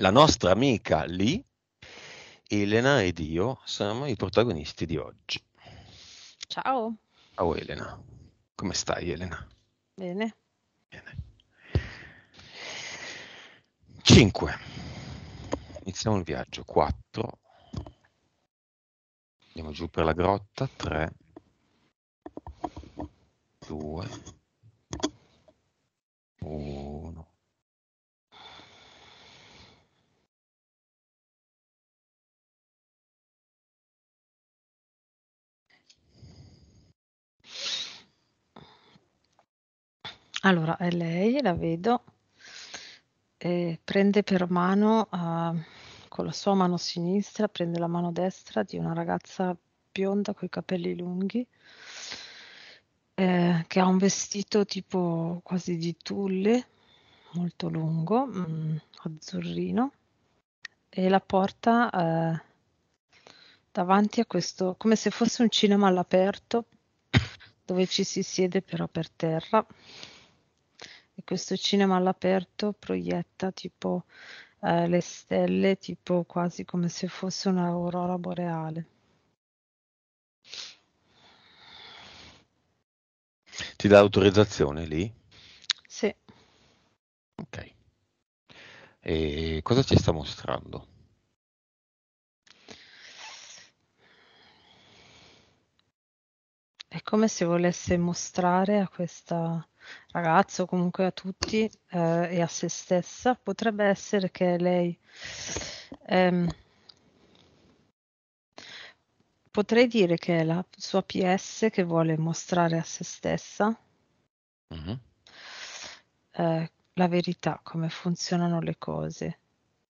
La nostra amica lì, Elena ed io siamo i protagonisti di oggi. Ciao. Ciao Elena. Come stai Elena? Bene. Bene. 5. Iniziamo il viaggio. Quattro. Andiamo giù per la grotta. Tre. Due. 1. Allora è eh, lei, la vedo, e prende per mano, uhm, con la sua mano sinistra, prende la mano destra di una ragazza bionda coi capelli lunghi ehm, che ha un vestito tipo quasi di tulle, molto lungo, mhmm, azzurrino e la porta, ehm, davanti a questo come se fosse un cinema all'aperto dove ci si siede però per terra questo cinema all'aperto proietta tipo eh, le stelle, tipo quasi come se fosse un'aurora boreale. Ti dà autorizzazione lì? Sì. Ok. E cosa ci sta mostrando? È come se volesse mostrare a questa ragazzo, comunque a tutti eh, e a se stessa, potrebbe essere che lei... Ehm, potrei dire che è la sua PS che vuole mostrare a se stessa mm-hmm. eh, la verità, come funzionano le cose.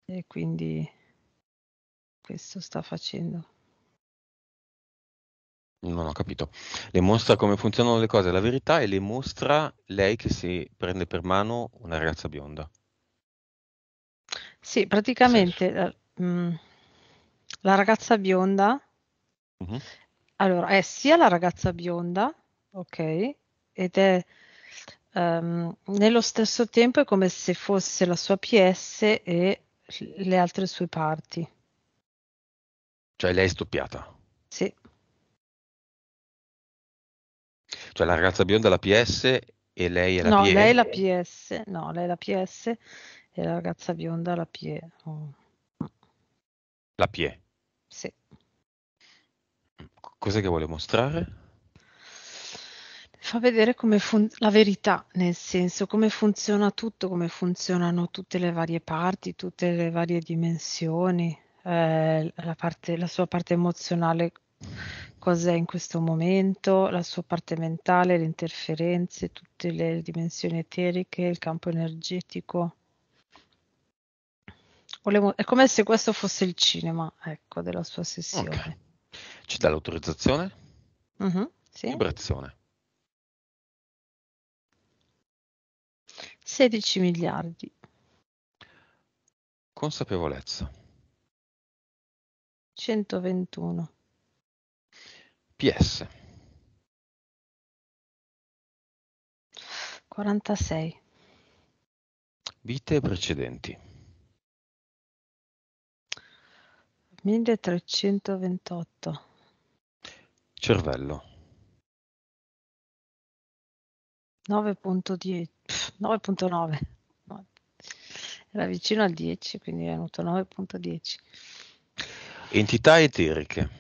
E quindi questo sta facendo. Non ho capito. Le mostra come funzionano le cose, la verità, e le mostra lei che si prende per mano una ragazza bionda. Sì, praticamente la, mh, mm, la ragazza bionda. Uh-huh. Allora, è sia la ragazza bionda, ok, ed è um, nello stesso tempo è come se fosse la sua PS e le altre sue parti. Cioè lei è stoppiata. Sì. Cioè la ragazza bionda la PS e lei è la no, PE. Lei è la PS, no, lei è la PS e la ragazza bionda la PE. Oh. La PE? Sì. Cos'è che vuole mostrare? Fa vedere come fun- la verità, nel senso come funziona tutto, come funzionano tutte le varie parti, tutte le varie dimensioni, eh, la, parte, la sua parte emozionale Cos'è in questo momento, la sua parte mentale, le interferenze, tutte le dimensioni eteriche, il campo energetico. Volevo, è come se questo fosse il cinema, ecco, della sua sessione. Okay. Ci dà l'autorizzazione? Uh-huh, sì. Vibrazione. 16 miliardi. Consapevolezza. 121. PS. 46. Vite precedenti. 1328. Cervello. 9.10. 9.9. Era vicino al 10, quindi è venuto 9.10. Entità eteriche.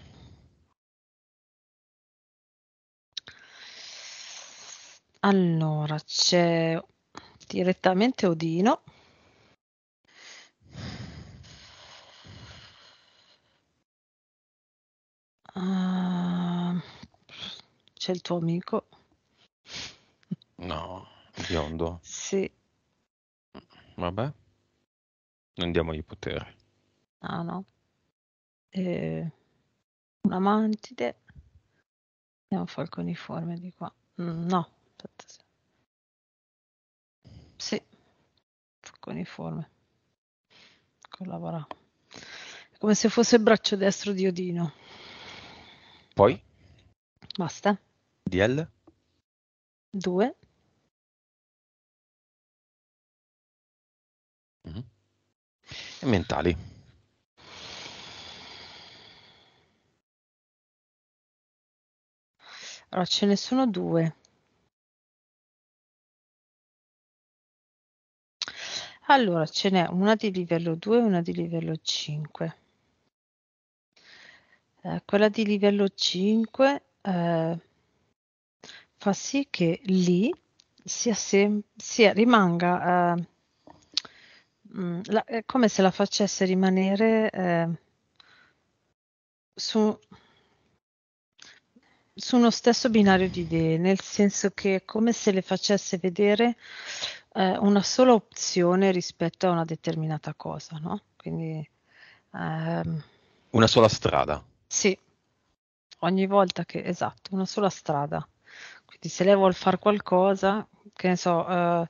Allora c'è direttamente Odino. Uhm, c'è il tuo amico. No, biondo. Sì. Vabbè. Non diamogli potere. No, no. Ehm, una mantide e un falconiforme di qua. Mhmm, no. Fantasia. Sì, con uniforme. Collabora. È come se fosse il braccio destro di Odino. Poi? Basta. DL? 2. mm E mentali. Allora, ce ne sono due. Allora, ce n'è una di livello 2 e una di livello 5. Eh, quella di livello 5 eh, fa sì che lì sia, sem- sia rimanga eh, mm, la, è come se la facesse rimanere eh, su, su uno stesso binario di idee, nel senso che è come se le facesse vedere eh, una sola opzione rispetto a una determinata cosa, no? Quindi ehm, una sola strada. Sì. Ogni volta che esatto, una sola strada. Quindi se lei vuole fare qualcosa, che ne so, eh,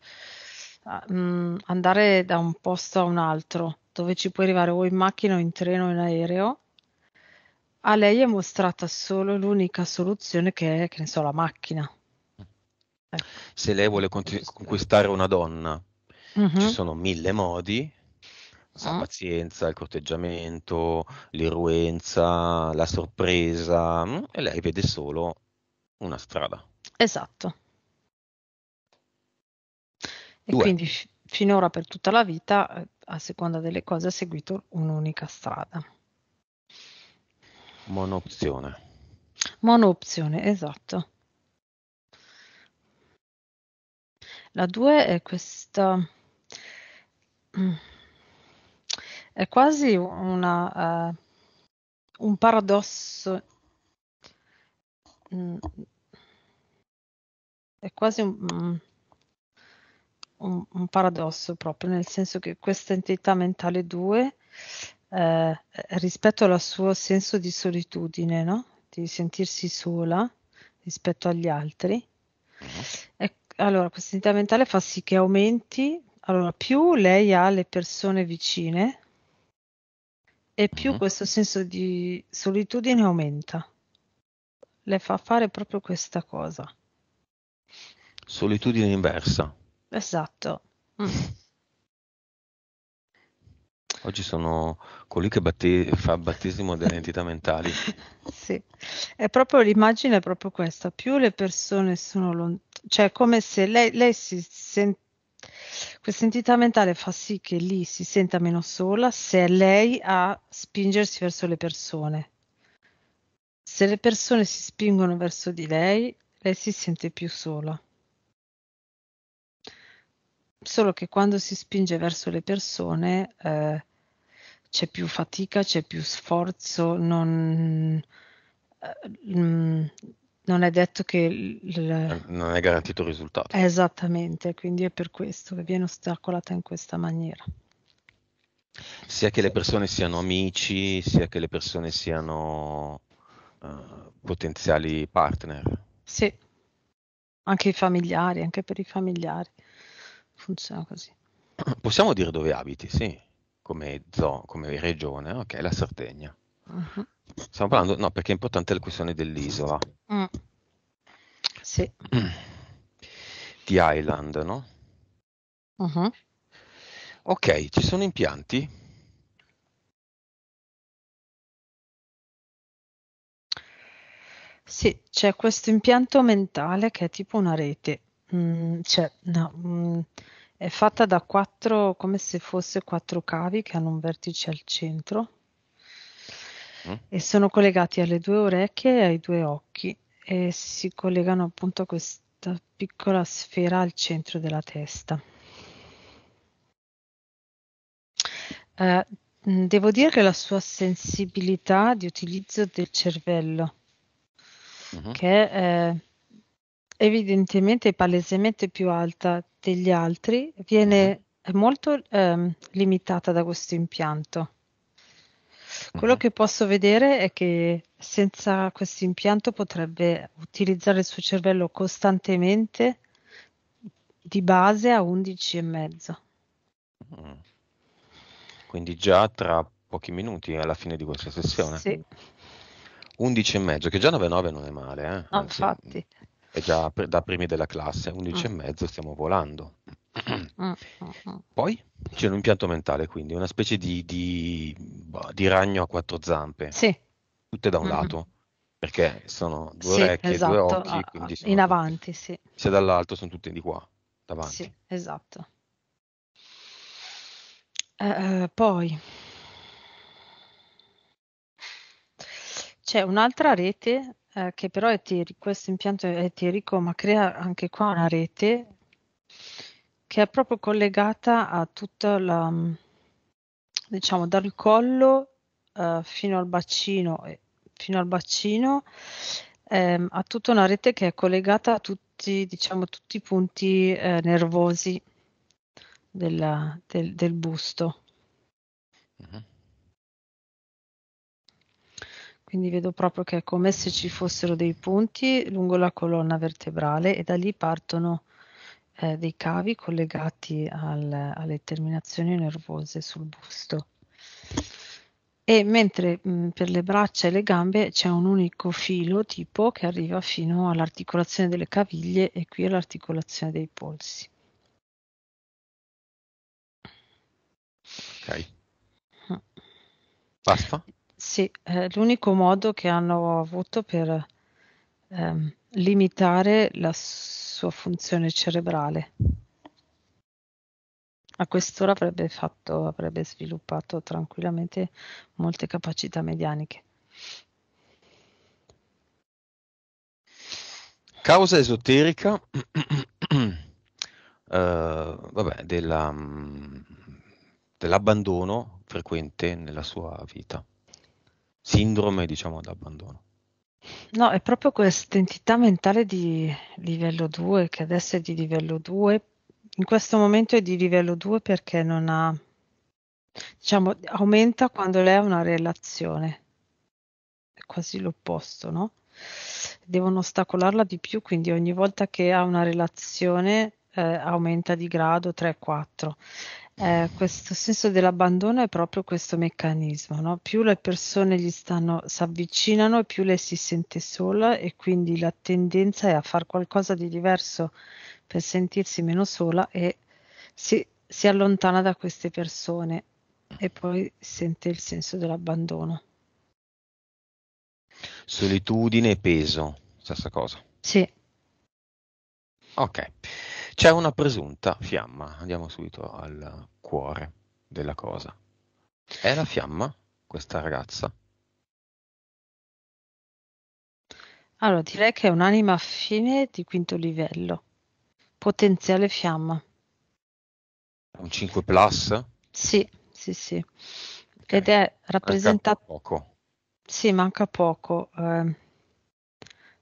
mm, andare da un posto a un altro, dove ci puoi arrivare o in macchina o in treno o in aereo, a lei è mostrata solo l'unica soluzione che è, che ne so, la macchina. Ecco. Se lei vuole conti- conquistare una donna, mm-hmm. ci sono mille modi. La ah. pazienza, il corteggiamento, l'irruenza, la sorpresa, mm, e lei vede solo una strada. Esatto. E Due. quindi finora per tutta la vita, eh, a seconda delle cose, ha seguito un'unica strada. Monopzione. Monopzione, esatto. La 2 è questa... Mm, è quasi una, uh, un paradosso. Mm, è quasi un, mm, un, un, paradosso proprio, nel senso che questa entità mentale 2, eh, rispetto al suo senso di solitudine, no? di sentirsi sola rispetto agli altri, è allora, questa sanità mentale fa sì che aumenti, allora, più lei ha le persone vicine e più mm-hmm. questo senso di solitudine aumenta. Le fa fare proprio questa cosa. Solitudine inversa. Esatto. Mm. Oggi sono colui che batte- fa battesimo delle entità mentali. Sì, è proprio l'immagine è proprio questa. Più le persone sono lontane, cioè è come se lei, lei si sente questa entità mentale fa sì che lì si senta meno sola se è lei a spingersi verso le persone. Se le persone si spingono verso di lei, lei si sente più sola. Solo che quando si spinge verso le persone, eh, c'è più fatica, c'è più sforzo, non, eh, mm, non è detto che... Il, non è garantito il risultato. Esattamente, quindi è per questo che viene ostacolata in questa maniera. Sia che le persone siano amici, sia che le persone siano uh, potenziali partner. Sì, anche i familiari, anche per i familiari funziona così. Possiamo dire dove abiti, sì come, zo, come regione, ok, la Sardegna. Uh-huh. Stiamo parlando, no, perché è importante la questione dell'isola. Mm. Sì. Di Island, no? Uh-huh. Ok, ci sono impianti? Sì, c'è questo impianto mentale che è tipo una rete. Mm, cioè, no, mm, è fatta da quattro, come se fosse quattro cavi che hanno un vertice al centro mm. e sono collegati alle due orecchie e ai due occhi e si collegano appunto a questa piccola sfera al centro della testa. Eh, devo dire che la sua sensibilità di utilizzo del cervello, mm-hmm. che è evidentemente e palesemente più alta degli altri, viene mhm. molto ehm, limitata da questo impianto. Quello mhm. che posso vedere è che senza questo impianto potrebbe utilizzare il suo cervello costantemente di base a e mezzo. Mhm. Quindi già tra pochi minuti alla fine di questa sessione. Sì. 11 che già 9,9 non è male. Eh? Anzi, infatti è già da primi della classe, 11 e mm. mezzo stiamo volando. Mm, mm, poi c'è un impianto mentale, quindi una specie di, di, boh, di ragno a quattro zampe, sì. tutte da un mm-hmm. lato, perché sono due sì, orecchie, esatto. due occhi, ah, ah, in avanti, tutte, sì. sia dall'alto sono tutte di qua, davanti. Sì, esatto. Uh, poi c'è un'altra rete eh, che però è teorico, questo impianto è eterico, ma crea anche qua una rete che è proprio collegata a tutta la, mm, diciamo, dal collo eh, fino al bacino, fino al bacino eh, a tutta una rete che è collegata a tutti, diciamo, tutti i punti eh, nervosi della, del, del, busto. Uh-huh quindi vedo proprio che è come se ci fossero dei punti lungo la colonna vertebrale e da lì partono eh, dei cavi collegati al, alle terminazioni nervose sul busto. E mentre mh, mm, per le braccia e le gambe c'è un unico filo tipo che arriva fino all'articolazione delle caviglie e qui all'articolazione dei polsi. Ok. Mm. Basta? Sì, è eh, l'unico modo che hanno avuto per ehm, limitare la sua funzione cerebrale. A quest'ora avrebbe, fatto, avrebbe sviluppato tranquillamente molte capacità medianiche. Causa esoterica uh, vabbè, della, mm, dell'abbandono frequente nella sua vita sindrome diciamo d'abbandono. No, è proprio questa entità mentale di livello 2 che adesso è di livello 2, in questo momento è di livello 2 perché non ha, diciamo, aumenta quando lei ha una relazione, è quasi l'opposto, no? Devono ostacolarla di più, quindi ogni volta che ha una relazione eh, aumenta di grado 3-4 eh, questo senso dell'abbandono è proprio questo meccanismo, no? più le persone gli stanno, si avvicinano e più lei si sente sola e quindi la tendenza è a fare qualcosa di diverso per sentirsi meno sola e si, si allontana da queste persone e poi sente il senso dell'abbandono. Solitudine e peso, stessa cosa. Sì. Ok. C'è una presunta fiamma, andiamo subito al cuore della cosa. È la fiamma questa ragazza? Allora, direi che è un'anima fine di quinto livello. Potenziale fiamma. Un 5 plus? Sì, sì, sì. Okay. Ed è rappresentata... Manca poco. Sì, manca poco. Eh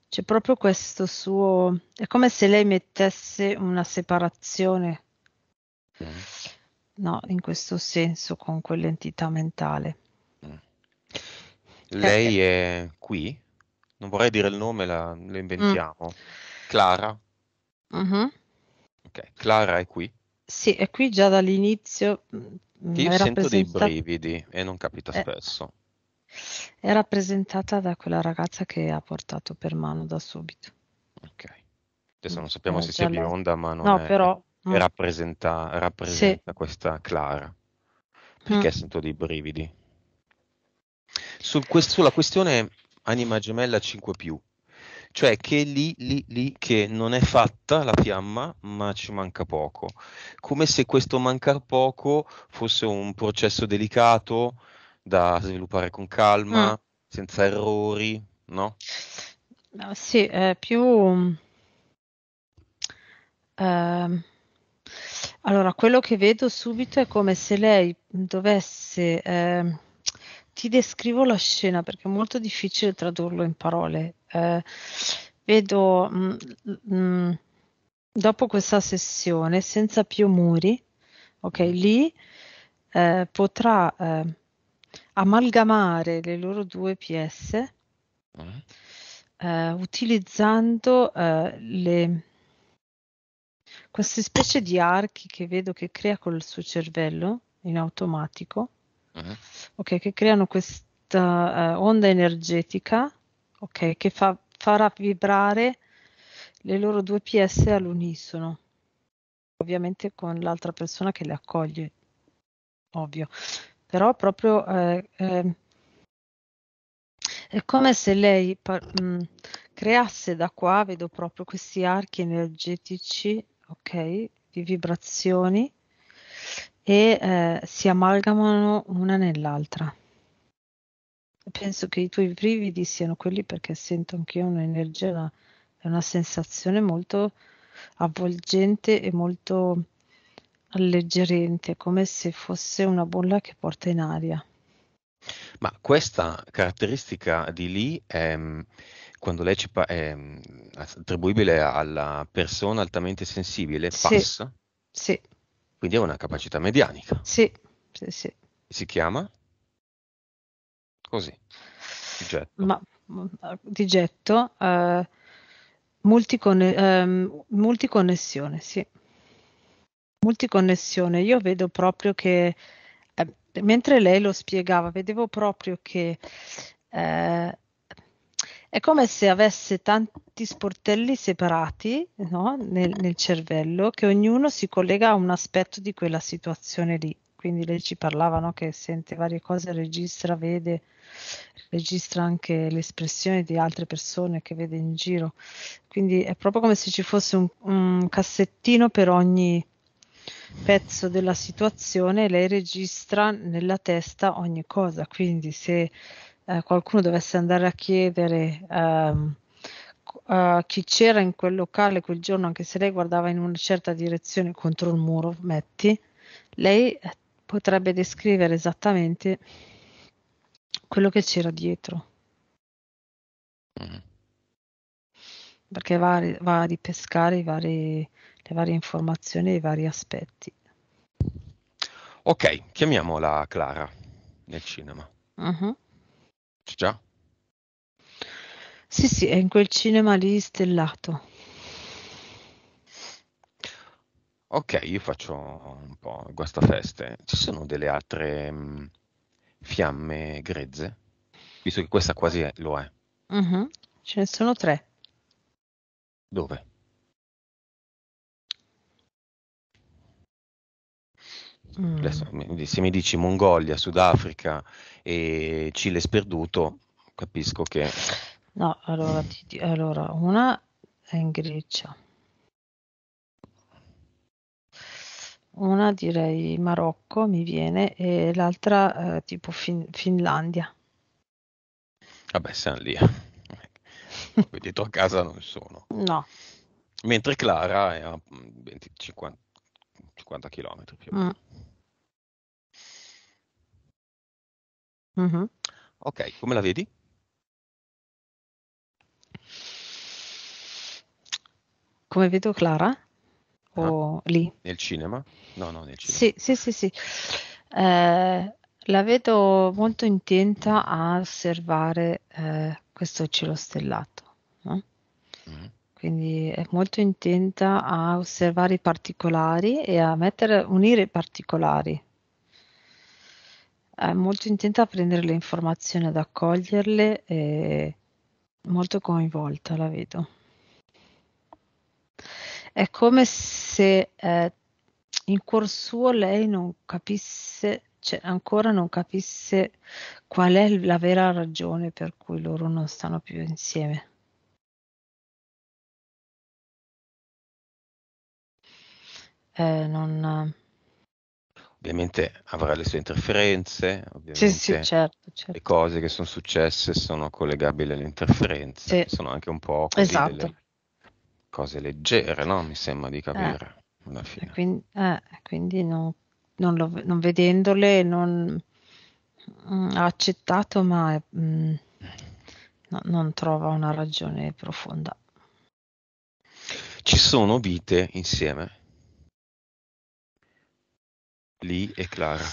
c'è proprio questo suo... È come se lei mettesse una separazione, mm. no, in questo senso, con quell'entità mentale. Mm. Eh. Lei eh. è qui? Non vorrei dire il nome, la, lo inventiamo. Mm. Clara? Mm-hmm. Ok, Clara è qui? Sì, è qui già dall'inizio. Mm, Io sento rappresentata... dei brividi e non capita eh. spesso. È rappresentata da quella ragazza che ha portato per mano da subito. Ok. Adesso non sappiamo eh, se sia bionda, ma non no, è, però, è mm. rappresenta, rappresenta sì. questa Clara. Mm. Perché mm. sento dei brividi. Sul quest- sulla questione anima gemella 5 più, cioè che lì, lì, lì che non è fatta la fiamma, ma ci manca poco. Come se questo mancar poco fosse un processo delicato da sviluppare con calma, mm. senza errori, no? no sì, è più... Eh, allora, quello che vedo subito è come se lei dovesse... Eh, ti descrivo la scena perché è molto difficile tradurlo in parole. Eh, vedo mh, mm, mh, mm, dopo questa sessione, senza più muri, ok, lì eh, potrà eh, amalgamare le loro due PS mm. Eh? eh, utilizzando eh, le, queste specie di archi che vedo che crea col suo cervello in automatico, mm. okay, che creano questa eh, onda energetica okay, che fa, farà vibrare le loro due PS all'unisono, ovviamente con l'altra persona che le accoglie, ovvio però proprio eh, eh, è come se lei mh, mm, creasse da qua, vedo proprio questi archi energetici, ok, di vibrazioni e eh, si amalgamano una nell'altra. Penso che i tuoi brividi siano quelli perché sento anch'io un'energia, una, una sensazione molto avvolgente e molto alleggerente, come se fosse una bolla che porta in aria. Ma questa caratteristica di lì è, ehm, quando lei ci pa- è ehm, attribuibile alla persona altamente sensibile, sì. passa? Sì. Quindi ha una capacità medianica. Sì, sì, sì. Si chiama? Così. Di getto. Ma, mm, di getto, eh, multicone- eh, multiconnessione, sì. Multiconnessione, io vedo proprio che, ehm, mentre lei lo spiegava, vedevo proprio che eh, è come se avesse tanti sportelli separati no? nel, nel, cervello, che ognuno si collega a un aspetto di quella situazione lì. Quindi lei ci parlava no? che sente varie cose, registra, vede, registra anche le espressioni di altre persone che vede in giro. Quindi è proprio come se ci fosse un, un cassettino per ogni pezzo della situazione, lei registra nella testa ogni cosa, quindi se eh, qualcuno dovesse andare a chiedere ehm, Uh, chi c'era in quel locale quel giorno, anche se lei guardava in una certa direzione contro il muro, metti, lei potrebbe descrivere esattamente quello che c'era dietro. Mm-hmm. Perché va, va, a ripescare vari, le varie informazioni e i vari aspetti. Ok, chiamiamola Clara nel cinema. Uh-huh. C'è già? Sì, sì, è in quel cinema lì stellato. Ok, io faccio un po' guastafeste. Ci sono delle altre mh, mm, fiamme grezze? Visto che questa quasi è, lo è. Uh-huh. Ce ne sono tre. Dove? Mm. se mi dici Mongolia, Sudafrica e Cile sperduto, capisco che... No, allora, ti, allora una è in Grecia. Una direi Marocco, mi viene, e l'altra eh, tipo fin- Finlandia. Vabbè, siamo lì. Qui tu a casa non sono. No. Mentre Clara è a 20, mm, 50, 50 km più o mm. meno. Mm. Mm-hmm. Ok, come la vedi? Come vedo Clara? O ah, lì? Nel cinema? No, no, nel cinema. Sì, sì, sì, sì. Eh, la vedo molto intenta a osservare eh, questo cielo stellato. No? Mm-hmm quindi è molto intenta a osservare i particolari e a mettere, unire i particolari. È molto intenta a prendere le informazioni, ad accoglierle e molto coinvolta la vedo. È come se eh, in cuor suo lei non capisse, cioè ancora non capisse qual è la vera ragione per cui loro non stanno più insieme. Eh, non... Ovviamente avrà le sue interferenze, sì, sì, certo, certo. le cose che sono successe sono collegabili alle interferenze, sì. sono anche un po' esatto. cose leggere, no? mi sembra di capire. Eh. alla fine. Quindi, eh, quindi non, non, lo, non, vedendole non mm, ha accettato, ma mh, mm, no, non trova una ragione profonda. Ci sono vite insieme? Lee e Clara?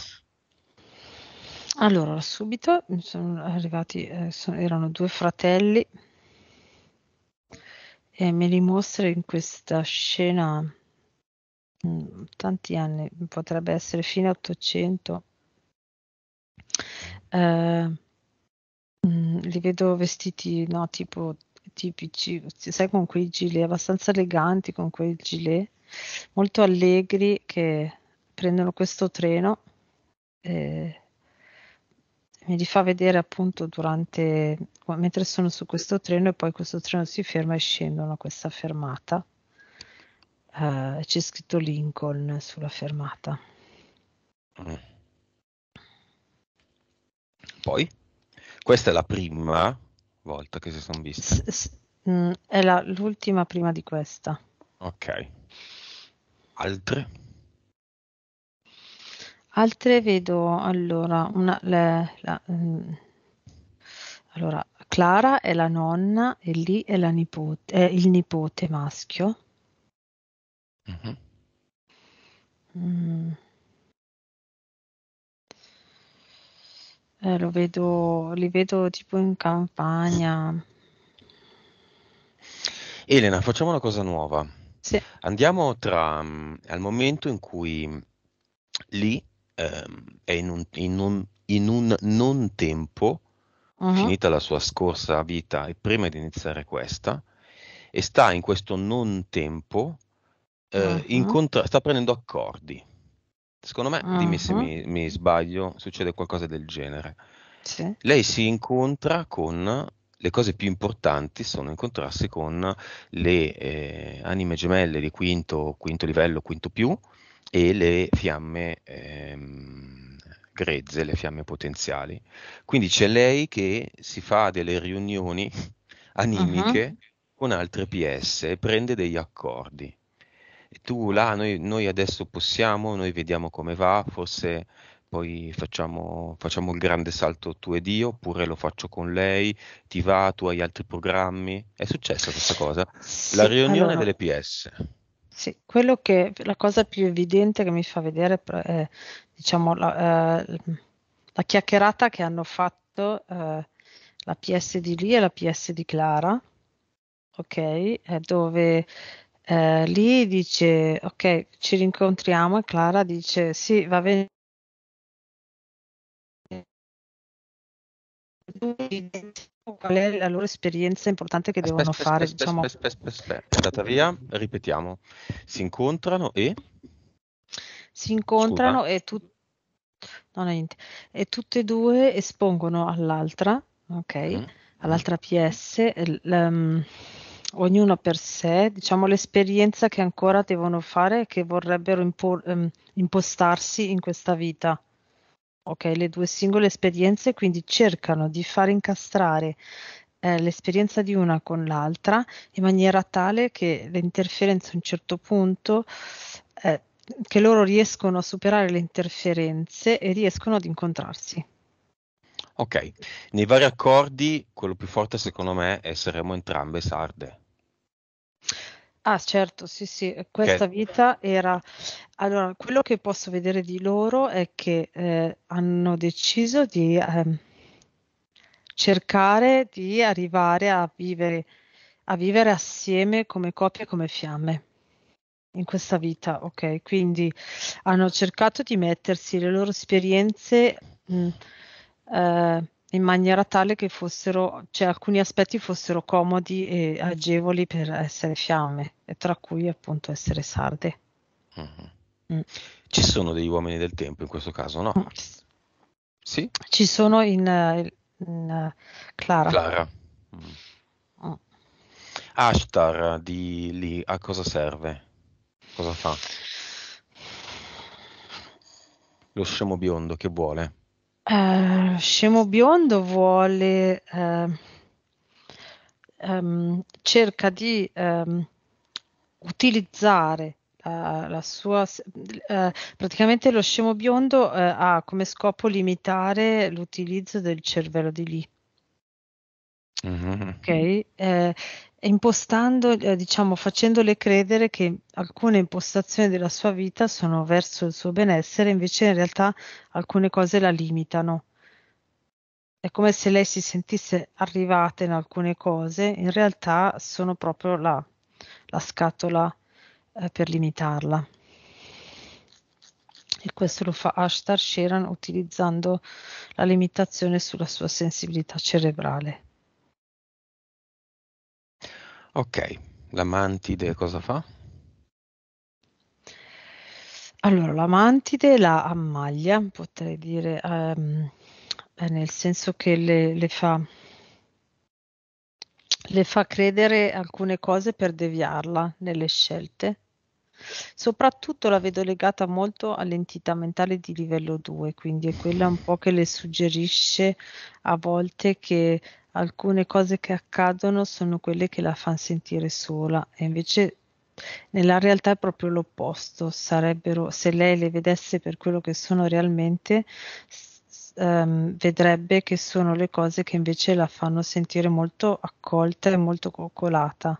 Allora, subito sono arrivati, eh, sono, erano due fratelli e me li rimostra in questa scena mm, tanti anni, potrebbe essere fine 800, eh, mm, li vedo vestiti no, tipo tipici, sai con quei gilet abbastanza eleganti, con quei gilet molto allegri che prendono questo treno eh, e mi li fa vedere appunto durante mentre sono su questo treno e poi questo treno si ferma e scendono a questa fermata. Uh, c'è scritto Lincoln sulla fermata. Mm. Poi, questa è la prima volta che si sono viste. S- s- mh, mm, è la, l'ultima prima di questa. Ok. Altre? Altre vedo allora una le la mm, allora Clara è la nonna e lì è la nipote è il nipote maschio. Mh-mh. Mh. Mm. Eh, lo vedo li vedo tipo in campagna. Elena, facciamo una cosa nuova. Sì. Andiamo tra mhmm, al momento in cui lì ehm, è in un, in un, in un non tempo, uh-huh. finita la sua scorsa vita e prima di iniziare questa, e sta in questo non tempo, eh, uh-huh. Mm-hmm. in sta prendendo accordi. Secondo me, uh-huh. dimmi se mi, mm-hmm. mi, sbaglio, succede qualcosa del genere. Sì. Lei si incontra con le cose più importanti sono incontrarsi con le eh, anime gemelle di quinto, quinto livello, quinto più, e le fiamme ehm, grezze, le fiamme potenziali. Quindi c'è lei che si fa delle riunioni animiche uh-huh. con altre PS e prende degli accordi. E tu là, noi, noi, adesso possiamo, noi vediamo come va, forse poi facciamo, facciamo il grande salto tu ed io, oppure lo faccio con lei, ti va, tu hai altri programmi. È successa questa cosa? La riunione allora... delle PS. Sì, quello che la cosa più evidente che mi fa vedere è diciamo la, eh, la chiacchierata che hanno fatto eh, la PS di lì e la PS di Clara, ok? Eh, dove lì dice ok, ci rincontriamo e Clara dice sì, va bene. Lui qual è la loro esperienza importante che aspetta, devono aspetta, fare. Aspetta, diciamo... aspetta, aspetta, è andata via, ripetiamo, si incontrano e... Si incontrano Scusa. e, tu... no, no, e tutte e due espongono all'altra, ok, mm. all'altra PS, um, ehm, ognuno per sé, diciamo l'esperienza che ancora devono fare e che vorrebbero impor, um, impostarsi in questa vita. Ok, le due singole esperienze quindi cercano di far incastrare eh, l'esperienza di una con l'altra in maniera tale che le interferenze a un certo punto, eh, che loro riescono a superare le interferenze e riescono ad incontrarsi. Ok, nei vari accordi quello più forte secondo me è saremo entrambe sarde. Ah, certo, sì, sì, eh, questa Che- vita era allora, quello che posso vedere di loro è che, ehm, hanno deciso di, ehm, cercare di arrivare a vivere a vivere assieme come coppia come fiamme in questa vita, ok? Quindi hanno cercato di mettersi le loro esperienze, mhmm, ehm in maniera tale che fossero, cioè alcuni aspetti fossero comodi e agevoli per essere fiamme, e tra cui appunto essere sarde. Mm-hmm. Mm. Ci sono degli uomini del tempo in questo caso, no? Mm. Sì. Ci sono in, eh, in, in eh, Clara. Clara. Mm. mm. Ashtar di lì a cosa serve? Cosa fa? Lo scemo biondo che vuole? Ehm, Scemo Biondo vuole, ehm, ehm, cerca di ehm, utilizzare eh, la sua, s- eh, praticamente lo Scemo Biondo eh, ha come scopo limitare l'utilizzo del cervello di Lee. Mm-hmm. Ok? Eh, impostando, eh, diciamo, facendole credere che alcune impostazioni della sua vita sono verso il suo benessere, invece in realtà alcune cose la limitano. È come se lei si sentisse arrivata in alcune cose, in realtà sono proprio la, la scatola eh, per limitarla. E questo lo fa Ashtar Sheran utilizzando la limitazione sulla sua sensibilità cerebrale. Ok, la mantide cosa fa? Allora, la mantide la ammaglia, potrei dire, ehm, eh, nel senso che le, le, fa, le, fa, credere alcune cose per deviarla nelle scelte. Soprattutto la vedo legata molto all'entità mentale di livello 2, quindi è quella un po' che le suggerisce a volte che alcune cose che accadono sono quelle che la fanno sentire sola e invece nella realtà è proprio l'opposto, sarebbero se lei le vedesse per quello che sono realmente um, vedrebbe che sono le cose che invece la fanno sentire molto accolta e molto coccolata,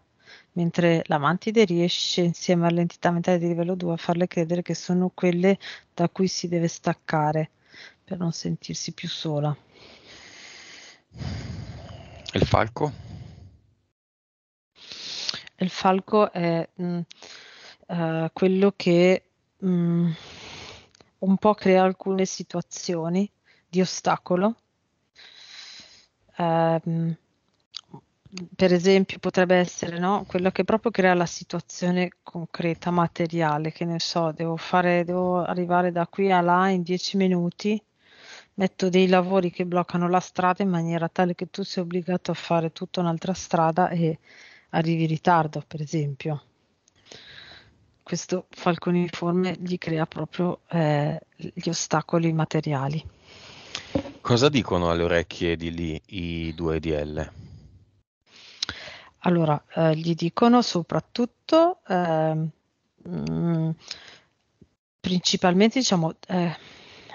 mentre la mantide riesce insieme all'entità mentale di livello 2 a farle credere che sono quelle da cui si deve staccare per non sentirsi più sola il falco? Il falco è mh, mm, eh, uh, quello che mh, mm, un po' crea alcune situazioni di ostacolo. Um, per esempio potrebbe essere no? quello che proprio crea la situazione concreta, materiale, che ne so, devo, fare, devo arrivare da qui a là in dieci minuti metto dei lavori che bloccano la strada in maniera tale che tu sei obbligato a fare tutta un'altra strada e arrivi in ritardo, per esempio. Questo falconiforme gli crea proprio eh, gli ostacoli materiali. Cosa dicono alle orecchie di lì i due DL? Allora, eh, gli dicono soprattutto, eh, mh, mm, principalmente diciamo, eh,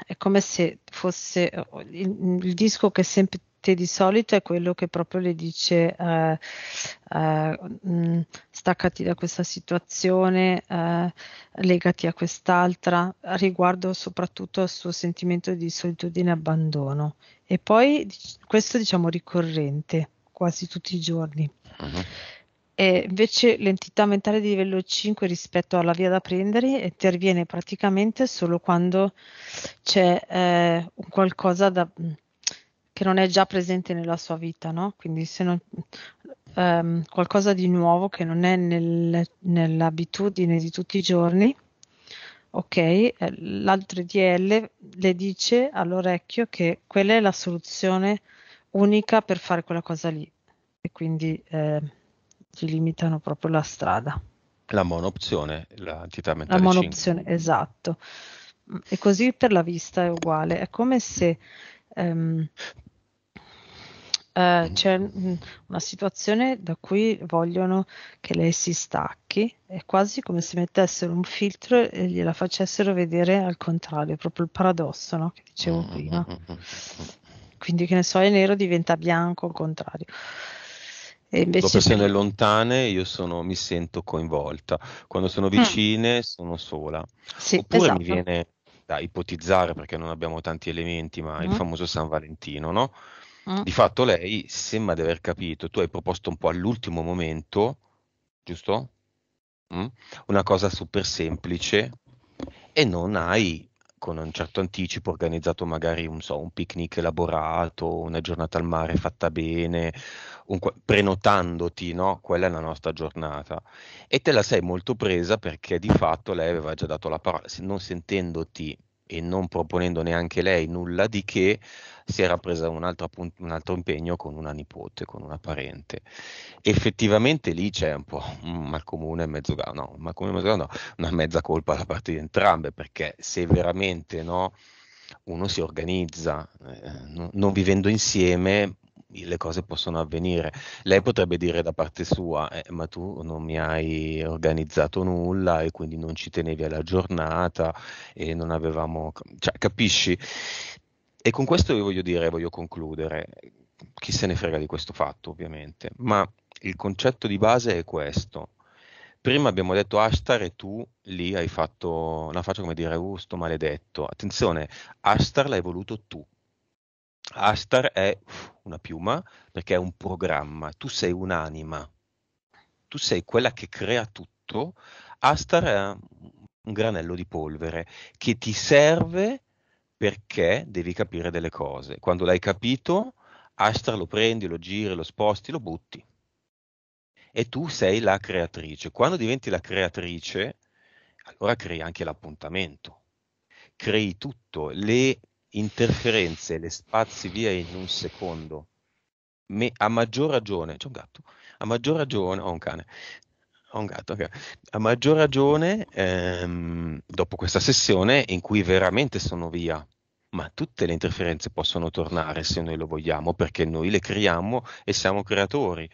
è come se fosse eh, il, il disco che sempre di solito è quello che proprio le dice eh, eh, mh, mm, staccati da questa situazione, eh, legati a quest'altra, riguardo soprattutto al suo sentimento di solitudine e abbandono. E poi questo diciamo ricorrente quasi tutti i giorni. Uh-huh. E invece l'entità mentale di livello 5 rispetto alla via da prendere interviene praticamente solo quando c'è eh, qualcosa da, mm, che non è già presente nella sua vita, no? quindi se non, ehm, qualcosa di nuovo che non è nel, nell'abitudine di tutti i giorni. Ok, eh, l'altro DL le dice all'orecchio che quella è la soluzione unica per fare quella cosa lì e quindi eh, ti limitano proprio la strada. La monopzione, l'entità mentale. La monopzione, 5. esatto. E così per la vista è uguale. È come se um, uh, c'è una situazione da cui vogliono che lei si stacchi, è quasi come se mettessero un filtro e gliela facessero vedere al contrario, proprio il paradosso no? che dicevo mm, prima. Mm, mm, Quindi che ne so, è nero diventa bianco al contrario. Invece... Da persone lontane io sono, mi sento coinvolta, quando sono mm. vicine mm. sono sola. Sì, Oppure esatto. mi viene da ipotizzare, perché non abbiamo tanti elementi, ma mm. il famoso San Valentino, no? Mm. Di fatto lei sembra di aver capito, tu hai proposto un po' all'ultimo momento, giusto? Mm? Una cosa super semplice e non hai con un certo anticipo, organizzato magari un, so, un picnic elaborato, una giornata al mare fatta bene, un, prenotandoti, no? Quella è la nostra giornata. E te la sei molto presa perché di fatto lei aveva già dato la parola, non sentendoti e non proponendo neanche lei nulla di che, si era presa un altro, appunto, un altro impegno con una nipote, con una parente. Effettivamente lì c'è un po' un malcomune e mezzo no, un malcomune mezzo no, una mezza colpa da parte di entrambe, perché se veramente no, uno si organizza, eh, non vivendo insieme, le cose possono avvenire. Lei potrebbe dire da parte sua, eh, ma tu non mi hai organizzato nulla e quindi non ci tenevi alla giornata e non avevamo... Cioè, capisci? E con questo vi voglio dire, voglio concludere, chi se ne frega di questo fatto ovviamente, ma il concetto di base è questo. Prima abbiamo detto Ashtar e tu lì hai fatto una faccia come dire, uh, sto maledetto. Attenzione, Ashtar l'hai voluto tu, Astar è una piuma perché è un programma, tu sei un'anima, tu sei quella che crea tutto. Astar è un granello di polvere che ti serve perché devi capire delle cose. Quando l'hai capito, Astar lo prendi, lo giri, lo sposti, lo butti. E tu sei la creatrice. Quando diventi la creatrice, allora crei anche l'appuntamento crei tutto, le interferenze le spazi via in un secondo, Me, a maggior ragione, c'è un gatto, a maggior ragione, ho un cane, ho un gatto, okay. a maggior ragione ehm, dopo questa sessione in cui veramente sono via, ma tutte le interferenze possono tornare se noi lo vogliamo, perché noi le creiamo e siamo creatori.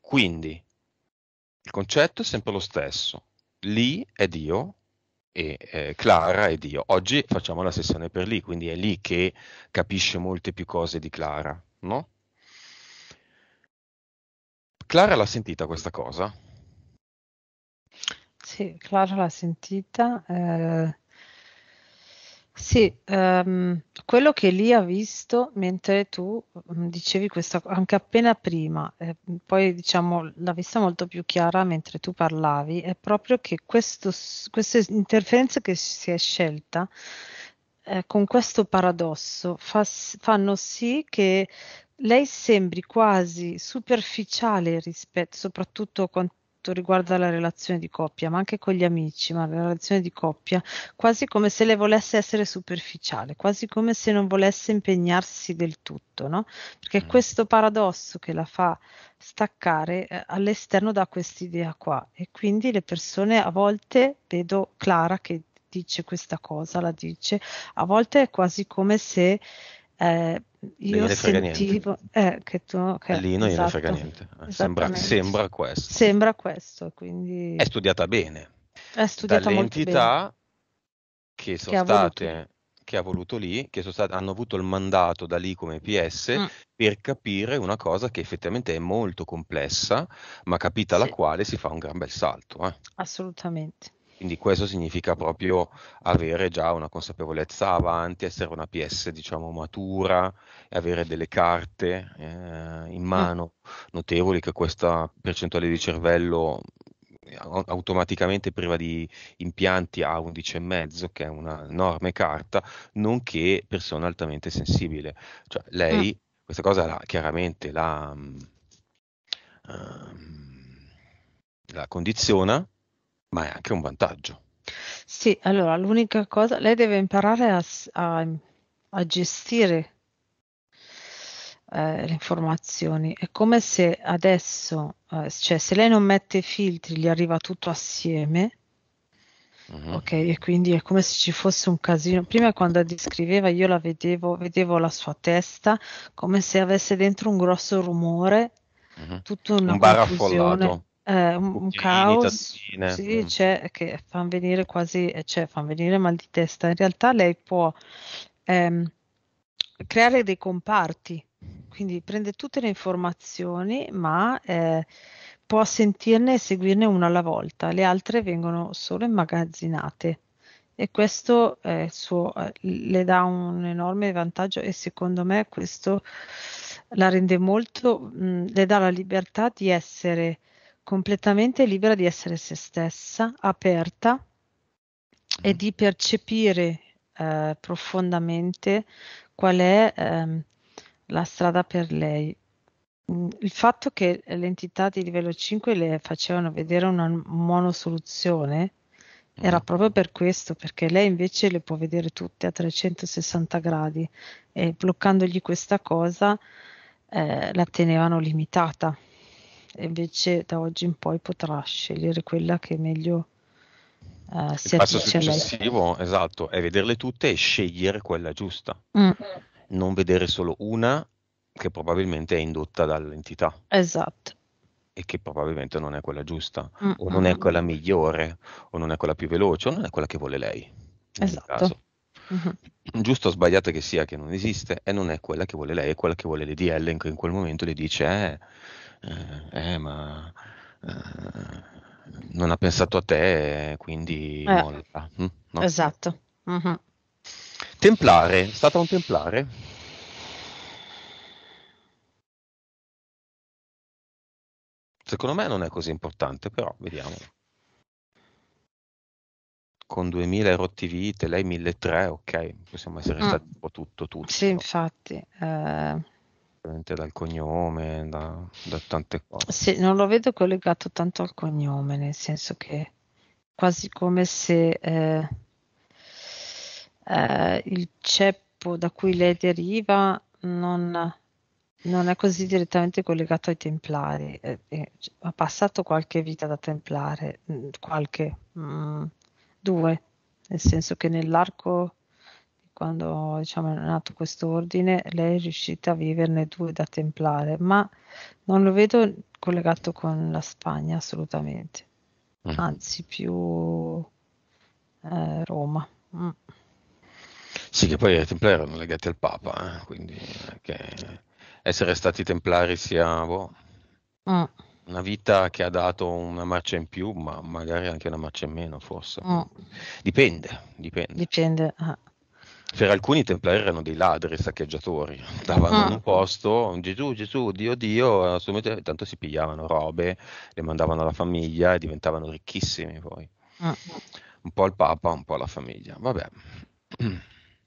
Quindi il concetto è sempre lo stesso, lì è Dio, e eh, Clara ed io. Oggi facciamo la sessione per lì, quindi è lì che capisce molte più cose di Clara, no? Clara l'ha sentita questa cosa? Sì, Clara l'ha sentita. Eh, sì, ehm, quello che lì ha visto mentre tu mh, mm, dicevi questo anche appena prima, eh, poi diciamo l'ha vista molto più chiara mentre tu parlavi, è proprio che questo, questa interferenza che si è scelta eh, con questo paradosso fa, fanno sì che lei sembri quasi superficiale rispetto, soprattutto con, quanto riguarda la relazione di coppia, ma anche con gli amici, ma la relazione di coppia, quasi come se le volesse essere superficiale, quasi come se non volesse impegnarsi del tutto, no? Perché mm. questo paradosso che la fa staccare eh, all'esterno da quest'idea qua e quindi le persone a volte vedo Clara che dice questa cosa, la dice, a volte è quasi come se eh, io sentivo eh, che tu... Okay, Lì non esatto, gliene frega esatto. niente, eh, sembra, sembra, questo. Sembra questo, quindi... È studiata bene. È studiata Dall'entità che sono che state... Voluto che ha voluto lì, che state, hanno avuto il mandato da lì come PS mm. per capire una cosa che effettivamente è molto complessa, ma capita sì. la quale si fa un gran bel salto. Eh. Assolutamente. Quindi questo significa proprio avere già una consapevolezza avanti, essere una PS diciamo matura e avere delle carte eh, in mm. mano notevoli che questa percentuale di cervello eh, automaticamente priva di impianti a e mezzo che è una enorme carta, nonché persona altamente sensibile. Cioè, lei, mm. questa cosa la, chiaramente la, um, la condiziona, ma è anche un vantaggio. Sì, allora l'unica cosa, lei deve imparare a, a, a gestire eh, le informazioni. È come se adesso, eh, cioè se lei non mette filtri, gli arriva tutto assieme. Mhm. Ok, e quindi è come se ci fosse un casino. Prima quando descriveva io la vedevo, vedevo la sua testa come se avesse dentro un grosso rumore, uh-huh. Mhm. tutto una un confusione eh, un, un caos sì, mm. cioè, che fanno venire quasi eh, cioè, fan venire mal di testa. In realtà lei può ehm, creare dei comparti, quindi prende tutte le informazioni, ma eh, può sentirne e seguirne una alla volta, le altre vengono solo immagazzinate e questo eh, suo, eh, le dà un enorme vantaggio e secondo me questo la rende molto, mh, mm, le dà la libertà di essere completamente libera di essere se stessa, aperta e mm. di percepire eh, profondamente qual è ehm, la strada per lei. Mm, il fatto che le entità di livello 5 le facevano vedere una monosoluzione era mm. proprio per questo, perché lei invece le può vedere tutte a 360 gradi e bloccandogli questa cosa eh, la tenevano limitata e invece da oggi in poi potrà scegliere quella che meglio uh, eh, si Il passo successivo, esatto, è vederle tutte e scegliere quella giusta. Mm. Non vedere solo una che probabilmente è indotta dall'entità. Esatto. E che probabilmente non è quella giusta, mm. o non è quella migliore, o non è quella più veloce, o non è quella che vuole lei. Esatto. Mm-hmm. Giusto o sbagliata che sia, che non esiste, e non è quella che vuole lei, è quella che vuole l'EDL in in quel momento le dice: eh, eh, eh ma eh, non ha pensato a te, quindi eh, molla. Mm, no? Esatto. Mm-hmm. Templare, è stata un templare? Secondo me non è così importante, però vediamo. Con 2000 rotti vite, lei 1300, ok, possiamo essere mm. stati un po' tutto, tutto. Sì, no? infatti. Eh Sicuramente dal cognome, da, da tante cose. Sì, non lo vedo collegato tanto al cognome, nel senso che quasi come se eh, eh, il ceppo da cui lei deriva non, non è così direttamente collegato ai templari. Eh, eh ha passato qualche vita da templare, mm, qualche, mh, mm, due, nel senso che nell'arco quando diciamo, è nato questo ordine, lei è riuscita a viverne due da templare, ma non lo vedo collegato con la Spagna assolutamente, mm. anzi più eh, Roma. Mm. Sì, che poi i templari erano legati al Papa, eh? quindi essere stati templari sia boh, mm. una vita che ha dato una marcia in più, ma magari anche una marcia in meno, forse. Mm. Dipende, dipende. Dipende. Ah per alcuni i templari erano dei ladri, saccheggiatori, andavano ah. in un posto, Gesù, Gesù, Dio, Dio, assolutamente... tanto si pigliavano robe, le mandavano alla famiglia e diventavano ricchissimi poi. Ah. Un po' al Papa, un po' alla famiglia, vabbè.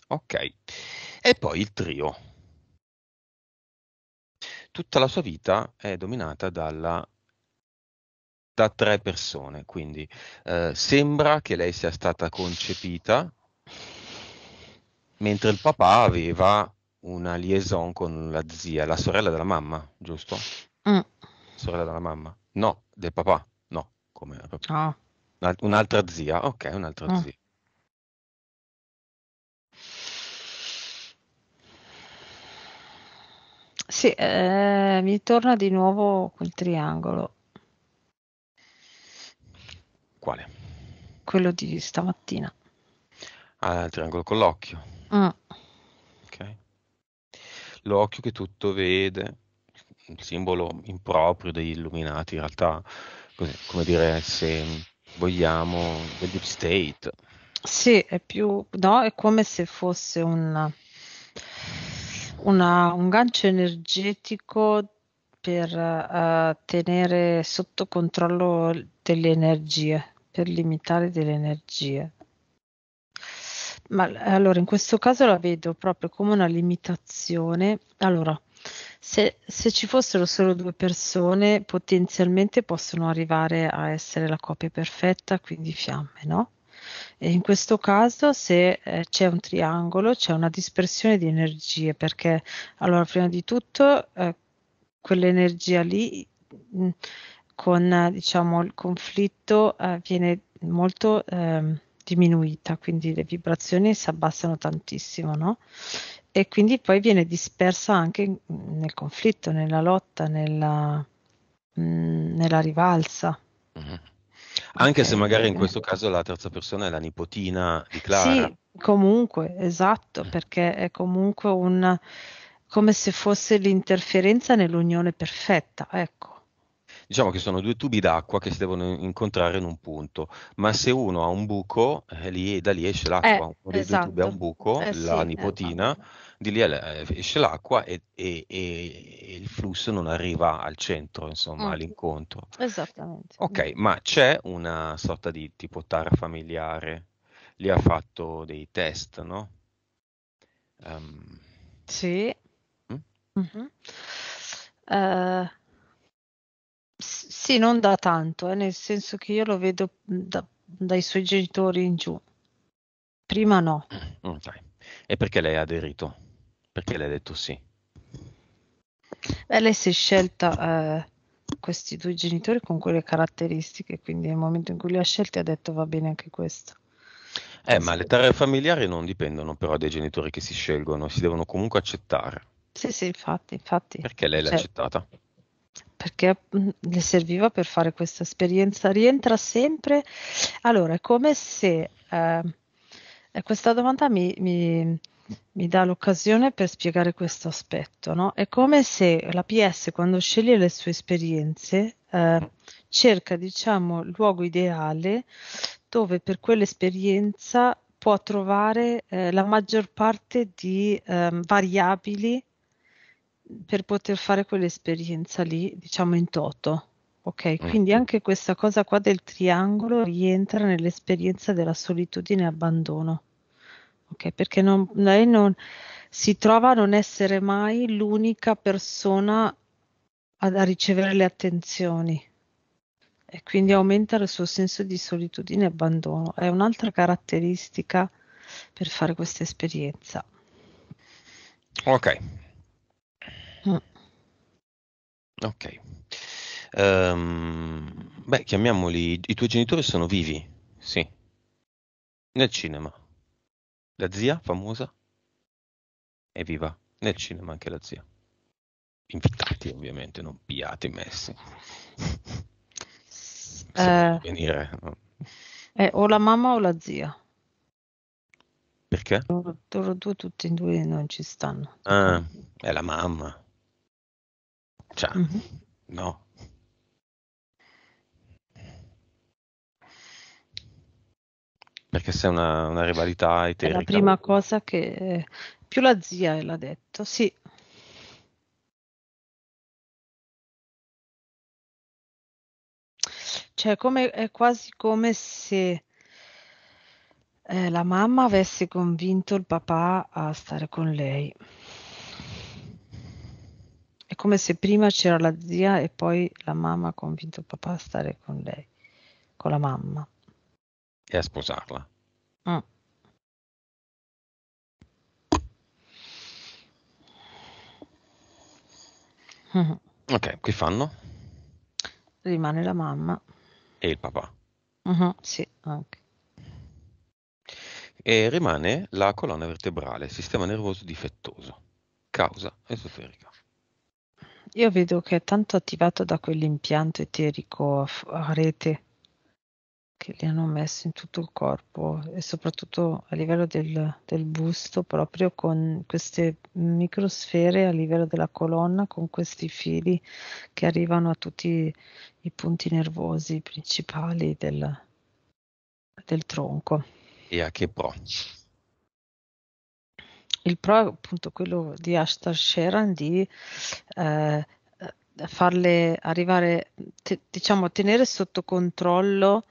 ok. E poi il trio. Tutta la sua vita è dominata dalla da tre persone, quindi eh, sembra che lei sia stata concepita mentre il papà aveva una liaison con la zia, la sorella della mamma, giusto? Mm. Sorella della mamma? No, del papà, no, come proprio. Oh. Ah. Un'altra zia, ok, un'altra oh. zia. Sì, eh, mi torna di nuovo quel triangolo. Quale? Quello di stamattina. Ah, il triangolo con l'occhio. Mh. Ah. L'occhio che tutto vede, un simbolo improprio degli illuminati in realtà, così, come dire se vogliamo del deep state. Sì, è più no, è come se fosse un una un gancio energetico per, uhm, tenere sotto controllo delle energie, per limitare delle energie. Ma allora in questo caso la vedo proprio come una limitazione. Allora, se, se, ci fossero solo due persone, potenzialmente possono arrivare a essere la coppia perfetta, quindi fiamme, no? E in questo caso, se eh, c'è un triangolo, c'è una dispersione di energie, perché allora, prima di tutto, eh, quell'energia lì mh, mm, con diciamo il conflitto eh, viene molto. Ehm, diminuita, quindi le vibrazioni si abbassano tantissimo, no? E quindi poi viene dispersa anche nel conflitto, nella lotta, nella, mm, nella rivalsa. Mm-hmm. Anche okay, se magari in questo caso la terza persona è la nipotina di Clara. Sì, comunque, esatto, perché è comunque un come se fosse l'interferenza nell'unione perfetta, ecco diciamo che sono due tubi d'acqua che si devono incontrare in un punto, ma se uno ha un buco, eh, lì, da lì esce l'acqua, eh, uno esatto. due tubi ha esatto. un buco, eh, la sì, nipotina, esatto. di lì eh, esce l'acqua e, e, e, il flusso non arriva al centro, insomma, mm. all'incontro. Esattamente. Ok, ma c'è una sorta di tipo tara familiare, lì ha fatto dei test, no? Um. Sì. Mm? Mm-hmm. Uh, sì, non da tanto, eh, nel senso che io lo vedo da- dai suoi genitori in giù. Prima no. Mm, mm E perché lei ha aderito? Perché lei ha detto sì? Beh, lei si è scelta eh, questi due genitori con quelle caratteristiche, quindi nel momento in cui li ha scelti ha detto va bene anche questo. Eh, sì. ma le terre familiari non dipendono però dai genitori che si scelgono, si devono comunque accettare. Sì, sì, infatti, infatti. Perché lei l'ha cioè, accettata? perché mm, le serviva per fare questa esperienza. Rientra sempre. Allora, è come se eh, questa domanda mi, mi, mi, dà l'occasione per spiegare questo aspetto. No? È come se la PS, quando sceglie le sue esperienze, eh, cerca diciamo il luogo ideale dove per quell'esperienza può trovare eh, la maggior parte di ehm, variabili per poter fare quell'esperienza lì, diciamo in toto. Ok, mm. quindi anche questa cosa qua del triangolo rientra nell'esperienza della solitudine e abbandono. Ok, perché non, lei non si trova a non essere mai l'unica persona ad, a ricevere le attenzioni e quindi aumenta il suo senso di solitudine e abbandono. È un'altra caratteristica per fare questa esperienza. Ok, Ok. Ehm, beh, chiamiamoli i tuoi genitori sono vivi? Sì. Nel cinema. La zia famosa? È viva. Nel cinema anche la zia. Invitati ovviamente, non piati messi. Eh, venire. È eh, o la mamma o la zia. Perché? loro due tutti e due non ci stanno. Ah, è la mamma. Cioè, mm-hmm. no. Perché se è una, una rivalità eterica. È la prima cosa che... Più la zia l'ha detto, sì. Cioè, come, è quasi come se eh, la mamma avesse convinto il papà a stare con lei come se prima c'era la zia e poi la mamma ha convinto papà a stare con lei, con la mamma. E a sposarla. Mm. Ok, che fanno? Rimane la mamma. E il papà. Mm-hmm, sì, anche. E rimane la colonna vertebrale, sistema nervoso difettoso, causa esoterica. Io vedo che è tanto attivato da quell'impianto eterico a, f- a rete che li hanno messo in tutto il corpo e soprattutto a livello del, del busto proprio con queste microsfere a livello della colonna con questi fili che arrivano a tutti i punti nervosi principali del, del tronco. E a che braccio? il pro è appunto quello di Ashtar Sharon di eh, farle arrivare, te, diciamo, tenere sotto controllo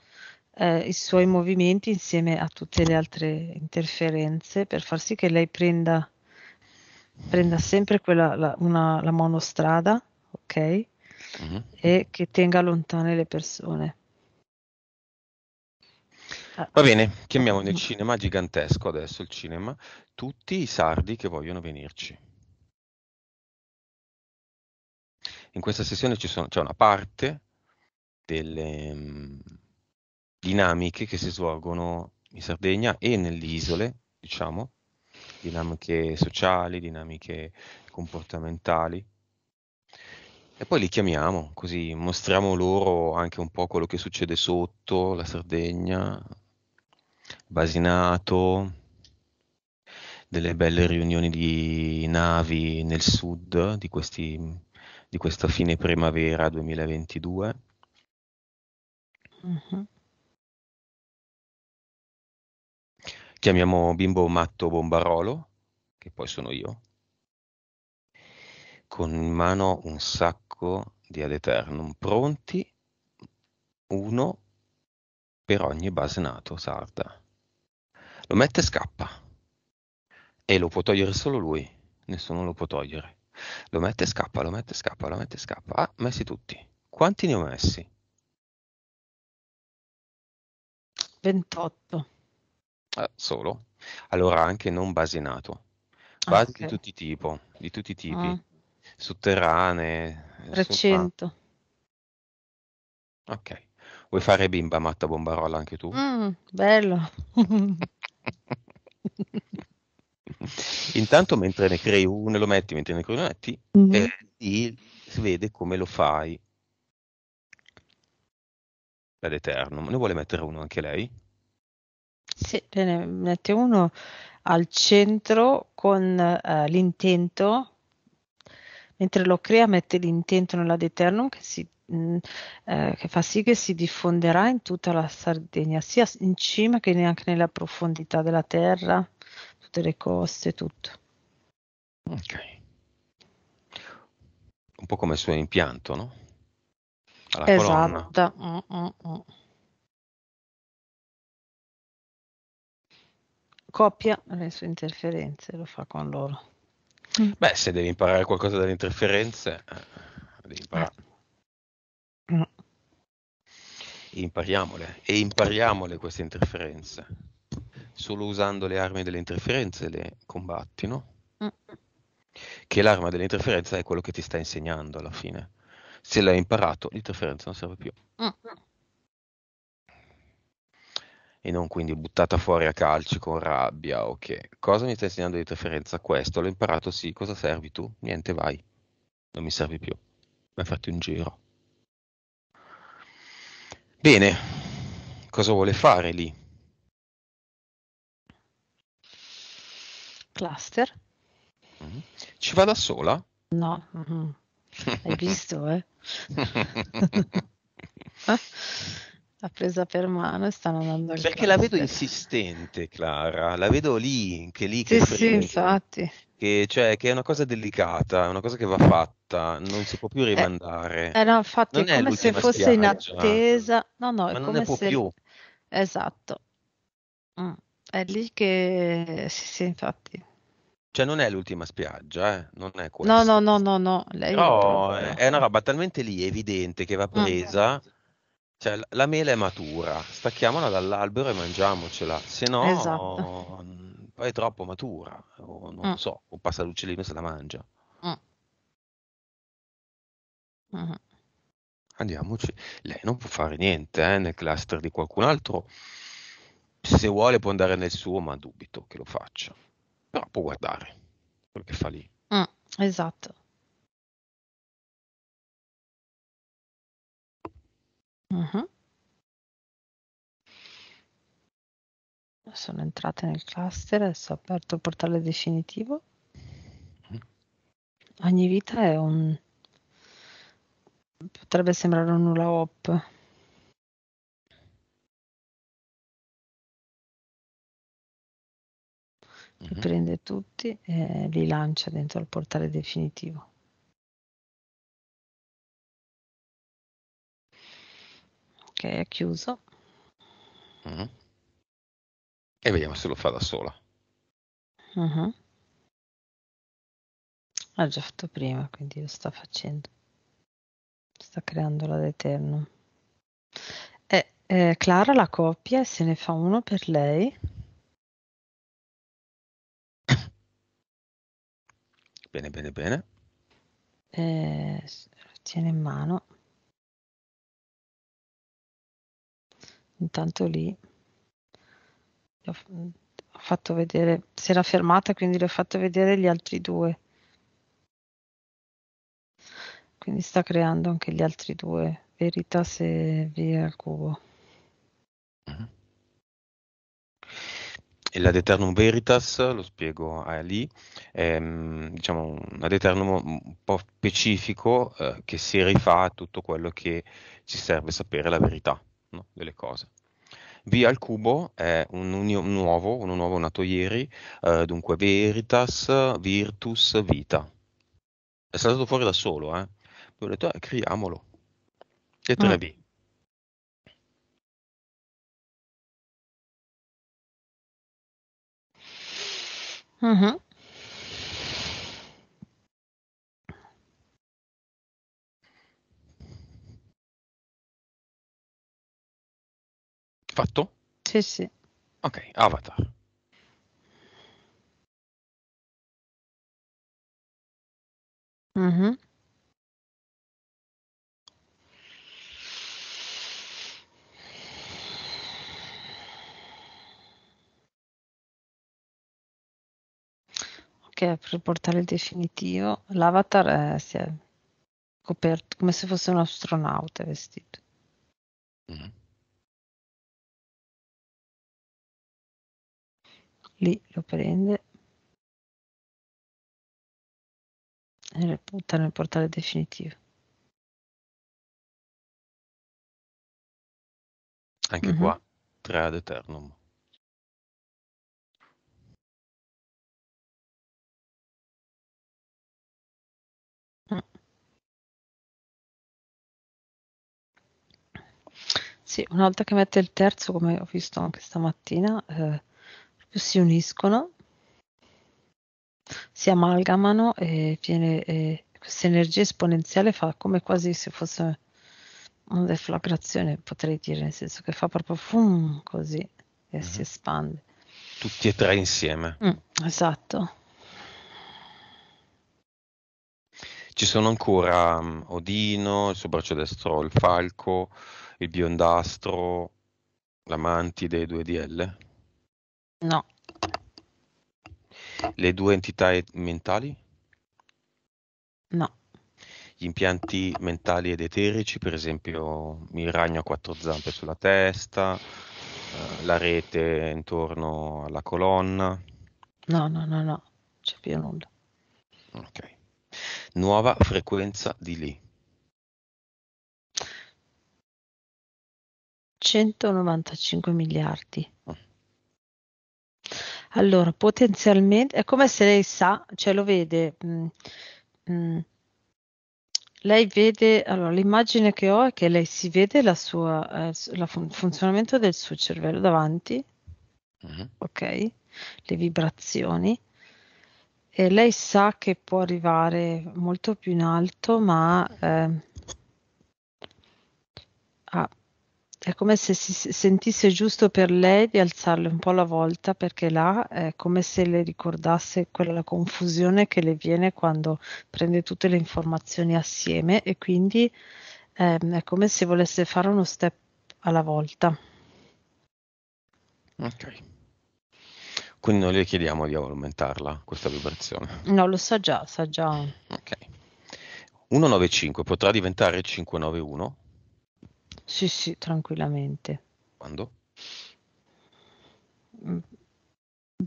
eh, i suoi movimenti insieme a tutte le altre interferenze per far sì che lei prenda, prenda sempre quella, la, una, la monostrada, ok? Uh-huh. E che tenga lontane le persone. Va eh, bene, chiamiamo nel mm. cinema gigantesco adesso, il cinema, tutti i sardi che vogliono venirci. In questa sessione sono, c'è una parte delle um, dinamiche che si svolgono in Sardegna e nelle isole, diciamo, dinamiche sociali, dinamiche comportamentali. E poi li chiamiamo, così mostriamo loro anche un po' quello che succede sotto la Sardegna, Basinato, delle belle riunioni di navi nel sud di, questi, di questa fine primavera 2022. Uh-huh. Mm-hmm. Chiamiamo Bimbo Matto Bombarolo, che poi sono io, con in mano un sacco di Ad Eternum, pronti uno per ogni base NATO sarda. Lo mette e scappa. E lo può togliere solo lui, nessuno lo può togliere. Lo mette e scappa, lo mette e scappa, lo mette e scappa. Ah, messi tutti. Quanti ne ho messi? 28. Eh, ah, solo. Allora anche non basinato. Ah, Basi okay. di tutti i tipi, di tutti i tipi. Ah. Sotterranee. 300. Sopra... Ok. Vuoi fare bimba matta bombarola anche tu? Mm, bello. Intanto mentre ne crei uno e lo metti, mentre ne crei uno e lo metti, mm-hmm. e eh, si vede come lo fai ad Eternum. Ne vuole mettere uno anche lei? Sì, ne mette uno al centro con uh, l'intento. Mentre lo crea mette l'intento nella Deternum che si Mm, eh, che fa sì che si diffonderà in tutta la Sardegna, sia in cima che neanche nella profondità della terra, tutte le coste, tutto. Ok. Un po' come il suo impianto, no? Alla esatto. Mm, mm, Copia le sue interferenze, lo fa con loro. Beh, se devi imparare qualcosa dalle interferenze, eh, devi imparare. Eh. Eh. Impariamole e impariamole queste interferenze. Solo usando le armi delle interferenze le combatti, no? Mm. Che l'arma dell'interferenza è quello che ti sta insegnando alla fine. Se l'hai imparato, l'interferenza non serve più. Mm. E non quindi buttata fuori a calci con rabbia ok. cosa mi sta insegnando l'interferenza? Questo l'ho imparato, sì, cosa servi tu? Niente, vai. Non mi servi più. Vai fatti un giro. Bene, cosa vuole fare lì? Cluster? Mm-hmm. Ci va da sola? No, mm-hmm. hai visto, eh? Ah l'ha presa per mano e stanno andando al Perché classe. la vedo insistente, Clara, la vedo lì, che lì che Sì, sì, infatti. Che, cioè, che, è una cosa delicata, è una cosa che va fatta, non si può più eh, rimandare. Eh, eh no, infatti, non è come se fosse spiaggia, in eh, cioè. attesa. No, no, è come non ne può se... più. Esatto. Mm. È lì che... Sì, sì, infatti. Cioè non è l'ultima spiaggia, eh? non è quella. No, no, no, no, no. Lei Però è, proprio... è una roba talmente lì evidente che va mm. presa... Mm cioè, la, la mela è matura, stacchiamola dall'albero e mangiamocela, se no esatto. poi è troppo matura, o non mm. so, o passa l'uccellino e se la mangia. Mm. Mm-hmm. Andiamoci, lei non può fare niente eh, nel cluster di qualcun altro, se vuole può andare nel suo, ma dubito che lo faccia, però può guardare quello che fa lì. Mm, esatto. Mh-mh. Sono entrate nel cluster, adesso ho aperto il portale definitivo. Ogni vita è un potrebbe sembrare un nulla hoop. Li mh prende tutti e li lancia dentro il portale definitivo. che è chiuso. Mm. E vediamo se lo fa da sola. Uh-huh. Mm-hmm. L'ha già fatto prima, quindi lo sta facendo. Sta creando la d'Eterno. E, eh, Clara la coppia se ne fa uno per lei. Bene, bene, bene. E, eh, tiene in mano. intanto lì ho, fatto vedere, si era fermata quindi le ho fatto vedere gli altri due. Quindi sta creando anche gli altri due, verità se via al cubo. Mhm. E la Deternum Veritas, lo spiego a lì, è mm, diciamo, una Deternum un po' specifico eh, che si rifà a tutto quello che ci serve sapere la verità delle cose. V al cubo è un, un nuovo, uno nuovo nato ieri, eh, dunque veritas, virtus, vita. È stato fuori da solo, eh. Ho detto, eh, creiamolo. Lettera ah. V. Uh-huh. fatto? Sì, sì. Ok, Avatar. Mhm. Ok, per portare il definitivo, l'avatar eh, si è coperto come se fosse un astronauta vestito. Mhm. lì lo prende e lo butta nel portale definitivo. Anche mm-hmm. qua, 3 ad eternum. Sì, una volta che mette il terzo, come ho visto anche stamattina, eh, si uniscono, si amalgamano e viene questa energia esponenziale fa come quasi se fosse una deflagrazione, potrei dire, nel senso che fa proprio fum così e mm-hmm. si espande. Tutti e tre insieme. Mm, esatto. Ci sono ancora um, Odino, il suo braccio destro, il falco, il biondastro, l'amantide, i due DL. No. Le due entità mentali? No. Gli impianti mentali ed eterici, per esempio il ragno a quattro zampe sulla testa, eh, la rete intorno alla colonna. No, no, no, no, c'è più nulla. Ok. Nuova frequenza di lì. 195 miliardi. Oh. Allora, potenzialmente è come se lei sa, cioè lo vede. mh, mm, mh, mm. lei vede, allora l'immagine che ho è che lei si vede la sua, eh, fun- funzionamento del suo cervello davanti, Mhm. ok? Le vibrazioni. E lei sa che può arrivare molto più in alto, ma eh, ha ah, è come se si sentisse giusto per lei di alzarle un po' alla volta perché là è come se le ricordasse quella confusione che le viene quando prende tutte le informazioni assieme e quindi ehm, è come se volesse fare uno step alla volta. Ok. Quindi non le chiediamo di aumentarla questa vibrazione. No, lo sa già, sa già. Ok. 195 potrà diventare 591? Sì, sì, tranquillamente. Quando? un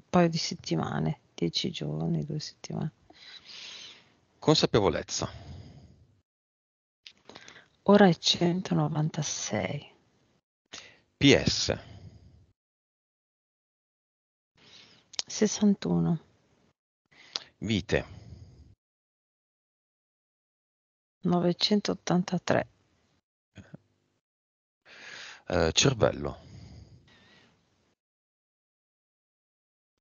paio di settimane, dieci giorni, due settimane. Consapevolezza. Ora è 196. PS. 61. Vite. 983. Eh, cervello.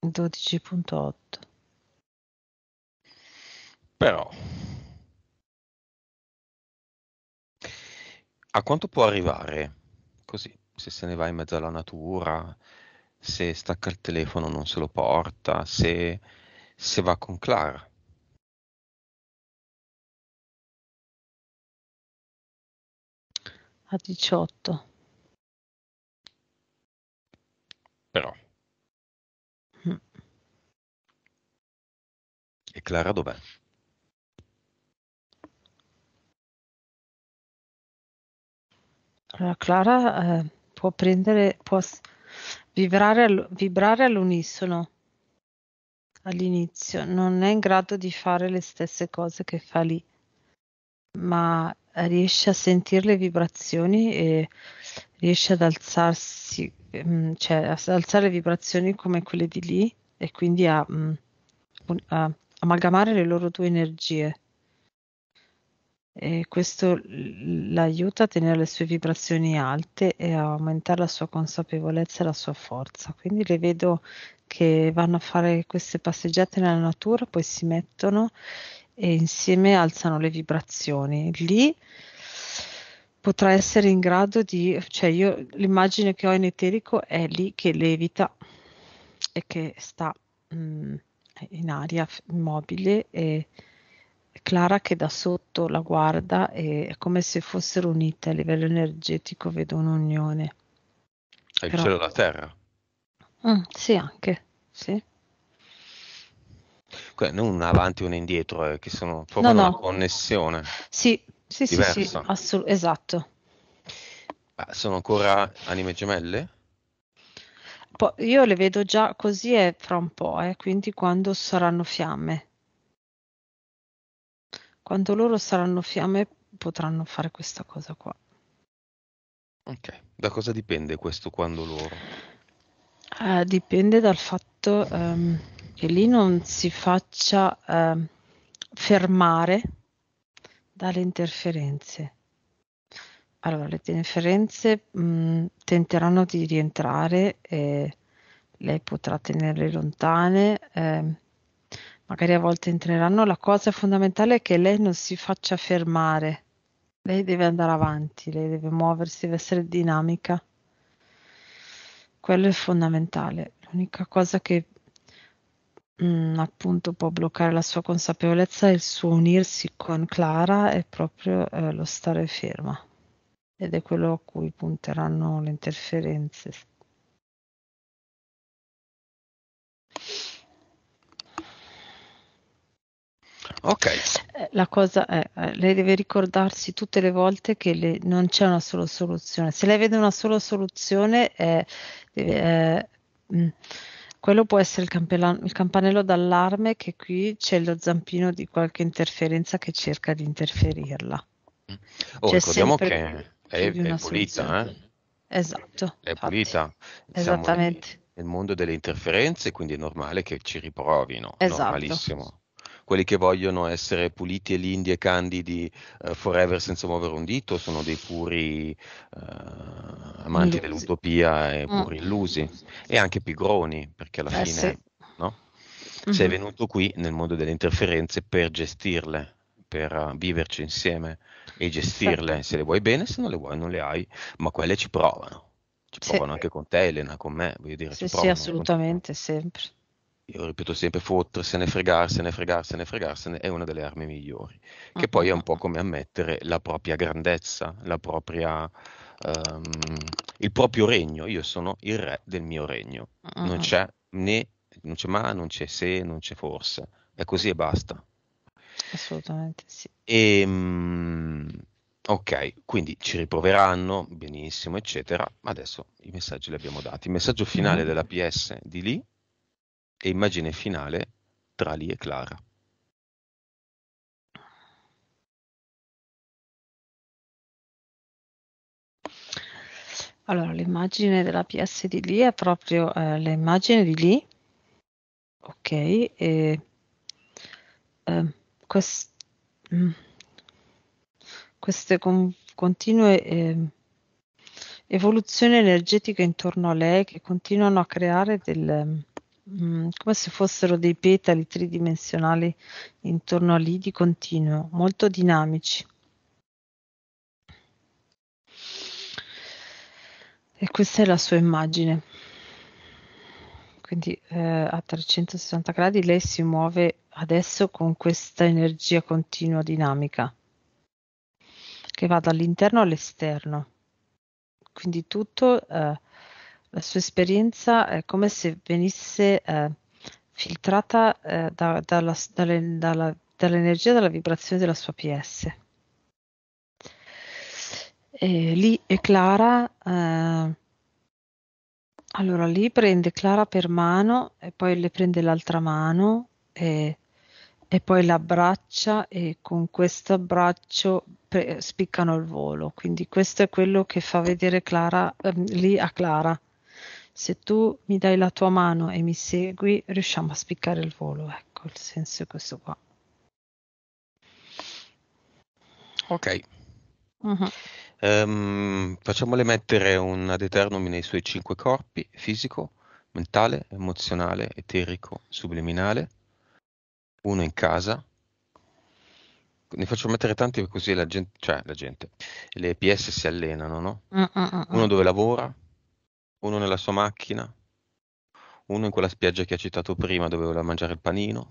12.8. Però, a quanto può arrivare così? Se se ne va in mezzo alla natura, se stacca il telefono non se lo porta, se, se va con Clara. A 18. Però. Mm. E Clara dov'è? Allora, Clara eh, può prendere, può vibrare, vibrare all'unisono all'inizio, non è in grado di fare le stesse cose che fa lì, ma riesce a sentire le vibrazioni e riesce ad alzarsi mh, ehm, cioè, alzare vibrazioni come quelle di lì e quindi a, mh, mm, a amalgamare le loro due energie. E questo l'aiuta a tenere le sue vibrazioni alte e a aumentare la sua consapevolezza e la sua forza. Quindi le vedo che vanno a fare queste passeggiate nella natura, poi si mettono e insieme alzano le vibrazioni. Lì potrà essere in grado di, cioè io l'immagine che ho in eterico è lì che levita e che sta mh, mm, in aria immobile e Clara che da sotto la guarda e è come se fossero unite a livello energetico, vedo un'unione. È il Però... cielo e la terra? Mm, sì, anche, sì. non un avanti e un indietro, eh, che sono, formano no, no. una connessione. Sì, sì, diversa. sì, sì, assolut- esatto. Ma sono ancora anime gemelle? Po- io le vedo già così e fra un po', eh, quindi quando saranno fiamme. Quando loro saranno fiamme potranno fare questa cosa qua. Ok, da cosa dipende questo quando loro? Eh, dipende dal fatto ehm, che lì non si faccia ehm, fermare dalle interferenze. Allora, le interferenze mh, mm, tenteranno di rientrare e lei potrà tenerle lontane, eh, magari a volte entreranno. La cosa fondamentale è che lei non si faccia fermare, lei deve andare avanti, lei deve muoversi, deve essere dinamica. Quello è fondamentale. L'unica cosa che mh, mm, appunto può bloccare la sua consapevolezza il suo unirsi con Clara è proprio eh, lo stare ferma ed è quello a cui punteranno le interferenze. Ok. Eh, la cosa è, eh, lei deve ricordarsi tutte le volte che le, non c'è una sola soluzione. Se lei vede una sola soluzione, è, eh, deve, eh, mh, mm, quello può essere il, campela- il campanello d'allarme che qui c'è lo zampino di qualche interferenza che cerca di interferirla. Mm. Oh, c'è ricordiamo che è, è pulita, eh? Esatto. È infatti. pulita. Esattamente. Siamo nel mondo delle interferenze, quindi è normale che ci riprovino. Esatto. Normalissimo quelli che vogliono essere puliti e lindi e candidi eh, forever senza muovere un dito sono dei puri eh, amanti illusi. dell'utopia e mm. puri illusi e anche pigroni perché alla eh, fine sì. no? mm-hmm. sei venuto qui nel mondo delle interferenze per gestirle per uh, viverci insieme e gestirle sì. Certo. se le vuoi bene se non le vuoi non le hai ma quelle ci provano ci provano sì. anche con te Elena con me voglio dire sì, sì assolutamente sempre io ripeto sempre fottersene, fregarsene, fregarsene, fregarsene, è una delle armi migliori, che poi è un po' come ammettere la propria grandezza, la propria, um, il proprio regno, io sono il re del mio regno, non c'è né, non c'è ma, non c'è se, non c'è forse, è così e basta. Assolutamente sì. E, ehm, ok, quindi ci riproveranno, benissimo, eccetera, ma adesso i messaggi li abbiamo dati, il messaggio finale mm-hmm. della PS di lì e immagine finale tra Lee e Clara. Allora, l'immagine della PS di Lee è proprio eh, l'immagine di Lee, ok, e eh, quest, mh, mm, queste con, continue eh, evoluzioni energetiche intorno a lei che continuano a creare del ehm, Mm, come se fossero dei petali tridimensionali intorno a lì di continuo, molto dinamici. E questa è la sua immagine. Quindi eh, a 360 gradi lei si muove adesso con questa energia continua dinamica che va dall'interno all'esterno. Quindi tutto eh, la sua esperienza è come se venisse eh, filtrata eh, da, dalla, dalle, dalla, dall'energia, dalla vibrazione della sua PS. E lì è Clara, eh, allora lì prende Clara per mano e poi le prende l'altra mano e, e poi l'abbraccia e con questo abbraccio spiccano il volo. Quindi questo è quello che fa vedere Clara, ehm, lì a Clara se tu mi dai la tua mano e mi segui, riusciamo a spiccare il volo. Ecco, il senso è questo qua. Ok. Uh-huh. Um, facciamole mettere un ad eternum nei suoi cinque corpi, fisico, mentale, emozionale, eterico, subliminale, uno in casa. Ne faccio mettere tanti così la gente, cioè la gente, le PS si allenano, no? Uh-uh-uh. Mm, mm, mm, uno dove lavora, uno nella sua macchina, uno in quella spiaggia che ha citato prima dove voleva mangiare il panino.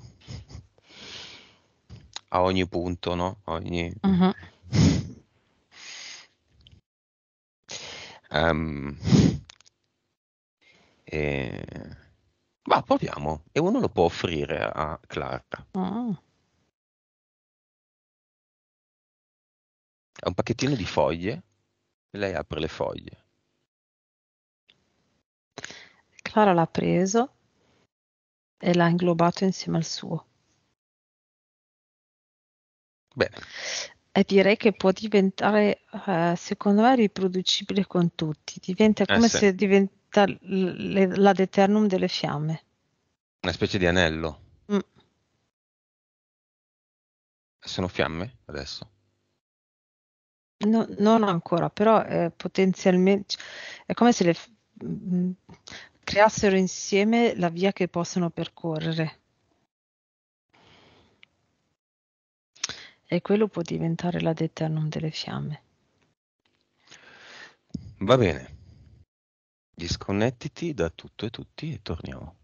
A ogni punto, no? Ogni... Uh-huh. Um, e... Ma proviamo. E uno lo può offrire a Clara. Oh. È un pacchettino di foglie. Lei apre le foglie. Clara l'ha preso e l'ha inglobato insieme al suo. Bene. E direi che può diventare, eh, secondo me, riproducibile con tutti. Diventa eh, come eh sì. se diventa le, la deternum delle fiamme. Una specie di anello. Mm. Sono fiamme adesso? No, non ancora, però eh, potenzialmente è come se le, mm, creassero insieme la via che possono percorrere. E quello può diventare la deternum delle fiamme. Va bene. Disconnettiti da tutto e tutti e torniamo.